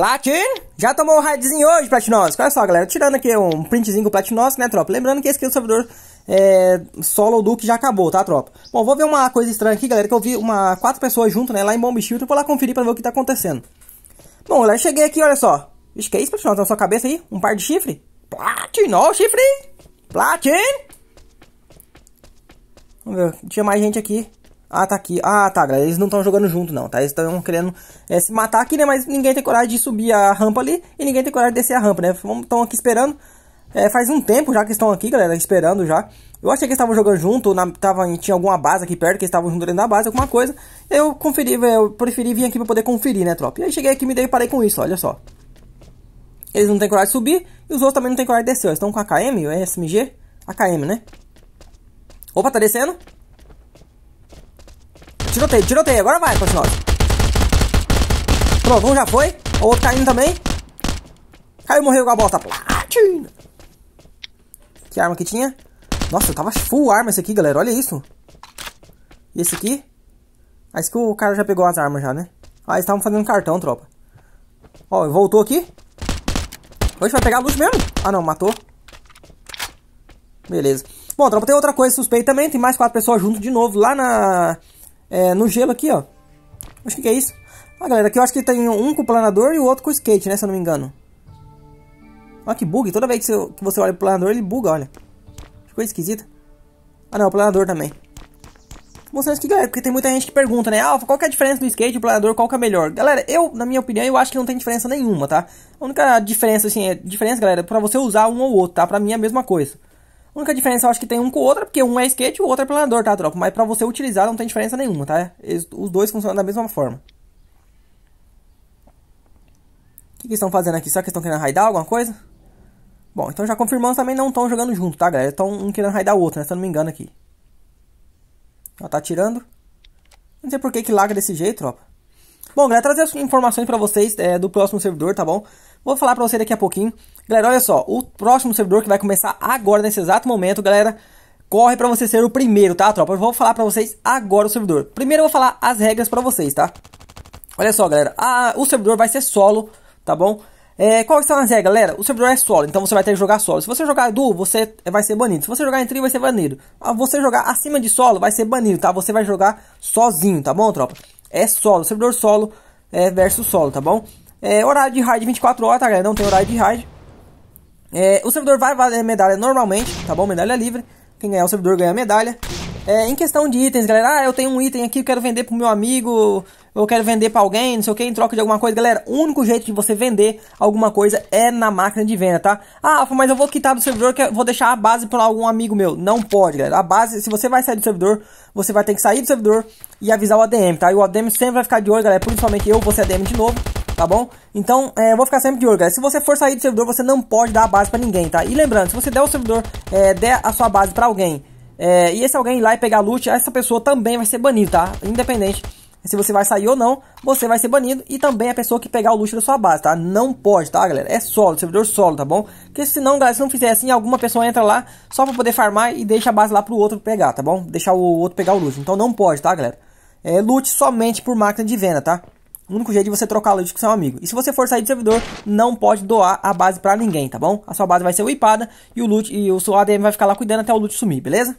Platin! Já tomou o raidzinho hoje, Platinos? Olha só, galera, tirando aqui um printzinho do Platinosco, né, tropa? Lembrando que esse aqui é o servidor é, solo Duke já acabou, tá, tropa? Bom, vou ver uma coisa estranha aqui, galera, que eu vi uma, quatro pessoas junto, né, lá em Bomb Shield. Vou lá conferir pra ver o que tá acontecendo. Bom, galera, cheguei aqui, olha só. Vixe, que é isso, Platinosco? Tá na sua cabeça aí? Um par de chifre? Platinou, chifre! Platin! Vamos ver, tinha mais gente aqui. Ah, tá aqui. Ah, tá, galera. Eles não estão jogando junto, não, tá? Eles estão querendo é, se matar aqui, né? Mas ninguém tem coragem de subir a rampa ali e ninguém tem coragem de descer a rampa, né? Estão aqui esperando. É, faz um tempo já que estão aqui, galera, esperando já. Eu achei que eles estavam jogando junto, na, tava, tinha alguma base aqui perto, que eles estavam junto dentro da base, alguma coisa. Eu conferi, é, eu preferi vir aqui pra poder conferir, né, tropa? E aí cheguei aqui e me dei parei com isso, olha só. Eles não têm coragem de subir e os outros também não têm coragem de descer. Eles estão com a KM, o SMG? A KM, né? Opa, tá descendo? Tiroteio, tiroteio. Agora vai, continua. Pronto, um já foi. O outro caindo também. Caiu, morreu com a bosta. Platina. Que arma que tinha? Nossa, tava full arma esse aqui, galera. Olha isso. E esse aqui? Acho que o cara já pegou as armas já, né? Ah, eles estavam fazendo cartão, tropa. Ó, voltou aqui. Hoje vai pegar a luz mesmo? Ah, não, matou. Beleza. Bom, tropa, tem outra coisa suspeita também. Tem mais quatro pessoas junto de novo lá na é, no gelo aqui, ó. Acho que, que é isso. Ah, galera, aqui eu acho que tem um com planador e o outro com skate, né? Se eu não me engano. Olha que bug. Toda vez que você, que você olha pro planador, ele buga, olha. Ficou esquisito. Ah, não. É o planador também. Vou mostrar isso aqui, galera. Porque tem muita gente que pergunta, né? Ah, qual que é a diferença do skate e do planador? Qual que é melhor? Galera, eu, na minha opinião, eu acho que não tem diferença nenhuma, tá? A única diferença, assim, é... Diferença, galera, pra você usar um ou outro, tá? Pra mim é a mesma coisa. A única diferença eu acho que tem um com o outro, porque um é skate e o outro é planador, tá, tropa? Mas pra você utilizar não tem diferença nenhuma, tá? Eles, os dois funcionam da mesma forma. O que, que estão fazendo aqui? Será que estão querendo raidar alguma coisa? Bom, então já confirmamos também não estão jogando junto, tá, galera? Estão um querendo raidar o outro, né? Se eu não me engano aqui. Ela tá atirando. Não sei por que que laga desse jeito, tropa. Bom, galera, trazer as informações pra vocês é, do próximo servidor, tá bom? Vou falar pra você daqui a pouquinho. Galera, olha só, o próximo servidor que vai começar agora, nesse exato momento, galera, corre para você ser o primeiro, tá, tropa? Eu vou falar para vocês agora o servidor. Primeiro eu vou falar as regras para vocês, tá? Olha só, galera, a, o servidor vai ser solo, tá bom? É, qual são as regras, galera? O servidor é solo, então você vai ter que jogar solo. Se você jogar duo, você vai ser banido. Se você jogar em trio, vai ser banido. Se ah, você jogar acima de solo, vai ser banido, tá? Você vai jogar sozinho, tá bom, tropa? É solo, servidor solo é, versus solo, tá bom? É, horário de raid 24 horas, tá, galera? Não tem horário de raid. É, o servidor vai valer medalha normalmente, tá bom? Medalha livre. Quem ganhar o servidor ganha a medalha. É, em questão de itens, galera, ah, eu tenho um item aqui, eu quero vender pro meu amigo, eu quero vender pra alguém, não sei o que, em troca de alguma coisa. Galera, o único jeito de você vender alguma coisa é na máquina de venda, tá? Ah, mas eu vou quitar do servidor, que eu vou deixar a base pra algum amigo meu. Não pode, galera. A base, se você vai sair do servidor, você vai ter que sair do servidor e avisar o ADM, tá? E o ADM sempre vai ficar de olho, galera, principalmente eu, você ADM de novo tá bom? Então, é, vou ficar sempre de olho, galera. Se você for sair do servidor, você não pode dar a base para ninguém, tá? E lembrando, se você der o servidor, é, der a sua base para alguém, é, e esse alguém ir lá e pegar loot, essa pessoa também vai ser banida, tá? Independente se você vai sair ou não, você vai ser banido e também a pessoa que pegar o loot da sua base, tá? Não pode, tá, galera? É solo, servidor solo, tá bom? Porque senão, galera, se não fizer assim, alguma pessoa entra lá só pra poder farmar e deixa a base lá pro outro pegar, tá bom? Deixar o outro pegar o loot. Então não pode, tá, galera? É, lute somente por máquina de venda, tá? O único jeito de você trocar loot com seu amigo. E se você for sair do servidor, não pode doar a base pra ninguém, tá bom? A sua base vai ser wipada e o loot e o seu ADM vai ficar lá cuidando até o loot sumir, beleza?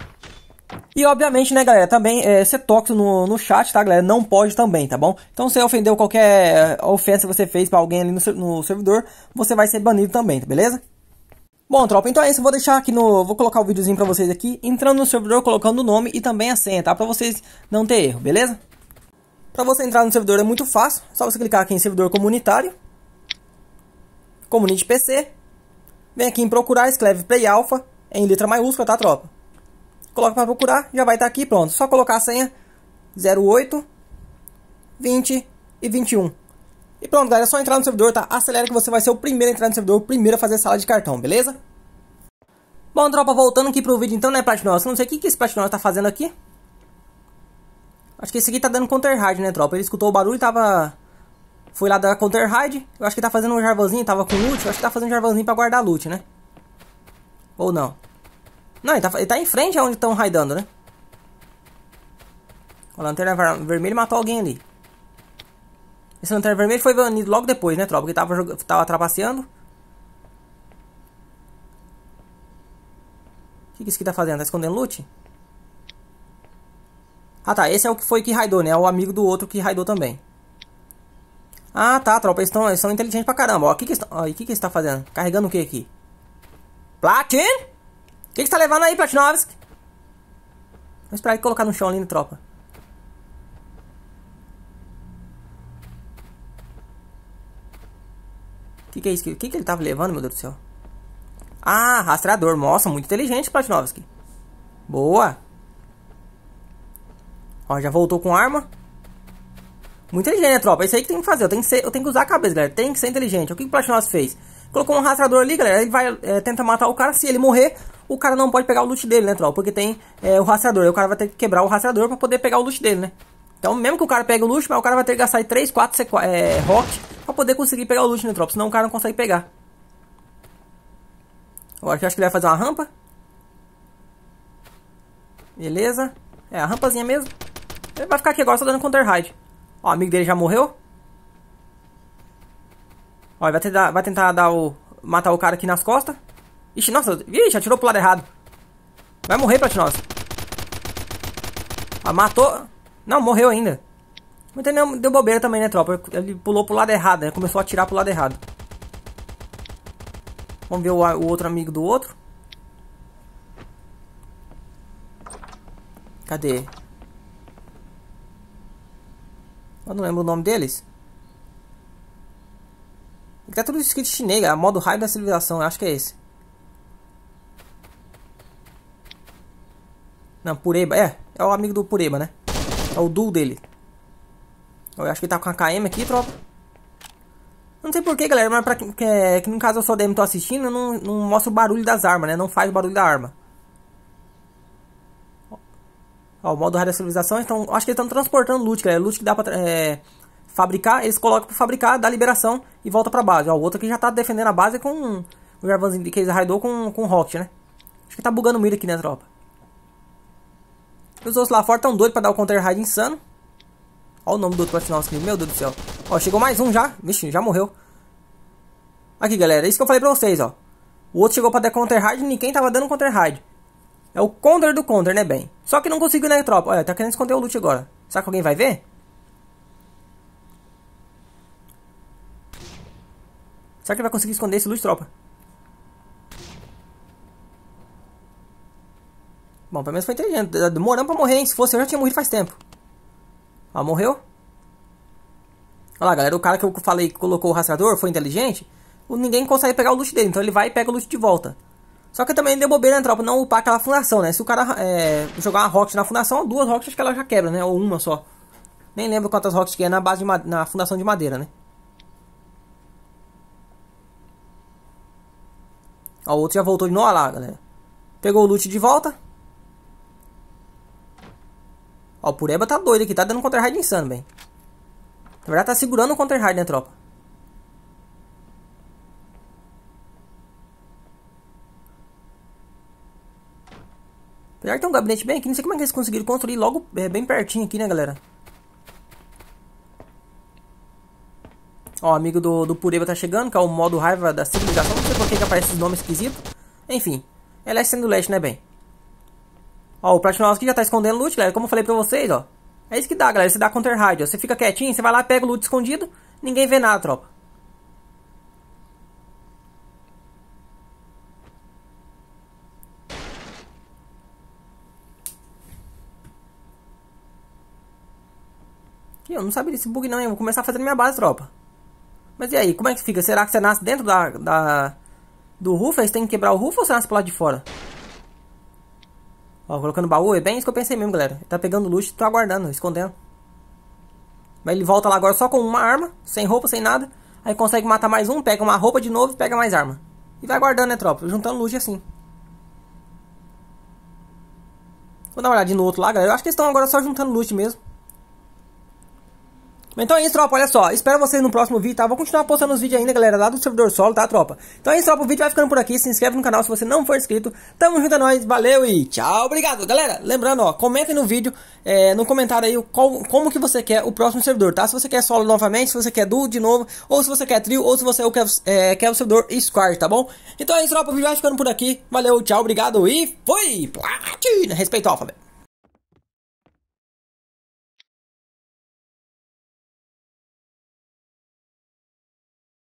E obviamente, né, galera, também é, ser tóxico no, no chat, tá, galera? Não pode também, tá bom? Então, se ofendeu qualquer é, ofensa que você fez pra alguém ali no, no servidor, você vai ser banido também, tá beleza? Bom, tropa, então é isso. vou deixar aqui no. Vou colocar o videozinho pra vocês aqui, entrando no servidor, colocando o nome e também a senha, tá? Pra vocês não ter erro, beleza? Para você entrar no servidor é muito fácil, só você clicar aqui em servidor comunitário, Community PC, vem aqui em procurar, escreve Play Alpha em letra maiúscula, tá tropa? Coloca para procurar, já vai estar tá aqui, pronto. Só colocar a senha 08 20 e 21. E pronto, galera, é só entrar no servidor, tá? Acelera que você vai ser o primeiro a entrar no servidor, o primeiro a fazer sala de cartão, beleza? Bom, tropa, voltando aqui pro vídeo então, né, Platinosa? Não sei o que, que esse Platinosa tá fazendo aqui. Acho que esse aqui tá dando counter ride, né, tropa? Ele escutou o barulho e tava... Foi lá dar counter ride. Eu acho que tá fazendo um jarvanzinho, tava com loot. Eu acho que tá fazendo um jarvanzinho pra guardar loot, né? Ou não? Não, ele tá, ele tá em frente aonde estão raidando, né? A lanterna vermelha matou alguém ali. Esse lanterna vermelho foi banido logo depois, né, tropa? Porque tava, tava trapaceando. O que, que esse aqui tá fazendo? Tá escondendo loot? Ah tá, esse é o que foi que raidou, né? É o amigo do outro que raidou também. Ah tá, tropa, eles, tão, eles são inteligentes pra caramba. Ó, o que que, eles que que está fazendo? Carregando o que aqui? Platin? O que que está levando aí, Platinovski? Vamos esperar ele colocar no chão ali, né, tropa? O que, que é isso? O que, que ele tava levando, meu Deus do céu? Ah, rastreador. Nossa, muito inteligente, Platinovski. Boa. Ó, já voltou com arma. Muito inteligente, né, tropa? É isso aí que tem que fazer. Eu tenho que, ser, eu tenho que usar a cabeça, galera. Tem que ser inteligente. O que o Platinus fez? Colocou um rastreador ali, galera. Ele vai é, tentar matar o cara. Se ele morrer, o cara não pode pegar o loot dele, né, tropa? Porque tem é, o rastreador Aí o cara vai ter que quebrar o rastreador pra poder pegar o loot dele, né? Então, mesmo que o cara pegue o loot, mas o cara vai ter que gastar 3, 4 é, rock pra poder conseguir pegar o loot, né, tropa? Senão o cara não consegue pegar. Agora que eu acho que ele vai fazer uma rampa. Beleza. É, a rampazinha mesmo. Ele vai ficar aqui agora só dando counter hide. Ó, o amigo dele já morreu. Ó, ele vai tentar, vai tentar dar o, matar o cara aqui nas costas. Ixi, nossa. Ixi, atirou pro lado errado. Vai morrer, Platinosa. Ah, matou. Não, morreu ainda. Mas entendeu? Deu bobeira também, né, tropa? Ele pulou pro lado errado, Ele né? Começou a atirar pro lado errado. Vamos ver o, o outro amigo do outro. Cadê? Eu não lembro o nome deles. Ele tá tudo escrito chinês, é modo raio da civilização, acho que é esse. Não, Pureba, é, é o amigo do Pureba, né? É o duo dele. Eu acho que ele tá com a KM aqui, tropa. Não sei porquê, galera, mas pra que, que, é, que no caso eu sou DM tô assistindo, eu não, não mostra o barulho das armas, né? Não faz o barulho da arma. Ó, o modo raio da civilização, então, acho que eles estão transportando loot, galera. Loot que dá pra é, fabricar, eles colocam pra fabricar, dá liberação e volta pra base. Ó, o outro aqui já tá defendendo a base com o Jarvanzinho que eles raidou com, com o Rocket, né? Acho que tá bugando o mira aqui, né, tropa? os outros lá fora tão doidos pra dar o counter raid insano. Ó o nome do outro pra assinar meu Deus do céu. Ó, chegou mais um já. Vixe, já morreu. Aqui, galera, é isso que eu falei pra vocês, ó. O outro chegou pra dar counter raid e ninguém tava dando counter raid é o Condor do Condor, né, bem? Só que não conseguiu, né, tropa? Olha, tá querendo esconder o loot agora. Será que alguém vai ver? Será que ele vai conseguir esconder esse loot, tropa? Bom, pelo menos foi inteligente. Demorando pra morrer, hein? Se fosse eu já tinha morrido faz tempo. Ó, morreu. Olha lá, galera. O cara que eu falei que colocou o rastreador foi inteligente. Ninguém consegue pegar o loot dele. Então ele vai e pega o loot de volta. Só que também deu bobeira, né, tropa? Não upar aquela fundação, né? Se o cara é, jogar uma Rocket na fundação, duas Rockets acho que ela já quebra, né? Ou uma só. Nem lembro quantas Rockets que é na, base na fundação de madeira, né? Ó, o outro já voltou de novo lá, galera. Pegou o loot de volta. Ó, o Pureba tá doido aqui, tá dando counter contra-hard insano, bem. Na verdade tá segurando o contra-hard, né, tropa? Apesar que tem um gabinete bem aqui, não sei como é que eles conseguiram construir logo é, bem pertinho aqui, né, galera? Ó, amigo do, do Pureba tá chegando, que é o modo raiva da civilização. Não sei por que, que aparece esse nome esquisito. Enfim, é leste sendo leste, né, bem? Ó, o Platinovski já tá escondendo loot, galera. Como eu falei pra vocês, ó. É isso que dá, galera. Você dá counter hide, ó. Você fica quietinho, você vai lá, pega o loot escondido. Ninguém vê nada, tropa. eu não sabia desse bug não, Eu Vou começar fazendo minha base, tropa. Mas e aí, como é que fica? Será que você nasce dentro da... da do roof? você tem que quebrar o roof ou você nasce pro lado de fora? Ó, colocando baú, é bem isso que eu pensei mesmo, galera. Ele tá pegando loot e tô aguardando, escondendo. Mas ele volta lá agora só com uma arma, sem roupa, sem nada. Aí consegue matar mais um, pega uma roupa de novo e pega mais arma. E vai guardando, né, tropa? Juntando loot assim. Vou dar uma olhadinha no outro lá, galera. Eu acho que eles estão agora só juntando loot mesmo. Então é isso, tropa, olha só, espero vocês no próximo vídeo, tá? Vou continuar postando os vídeos ainda, galera, lá do servidor solo, tá, tropa? Então é isso, tropa, o vídeo vai ficando por aqui, se inscreve no canal se você não for inscrito, tamo junto a é nós, valeu e tchau, obrigado! Galera, lembrando, ó, comentem no vídeo, é, no comentário aí, qual, como que você quer o próximo servidor, tá? Se você quer solo novamente, se você quer duo de novo, ou se você quer trio, ou se você é quer, é, quer o servidor square, tá bom? Então é isso, tropa, o vídeo vai ficando por aqui, valeu, tchau, obrigado e fui! Platina! Respeito, alfa, velho.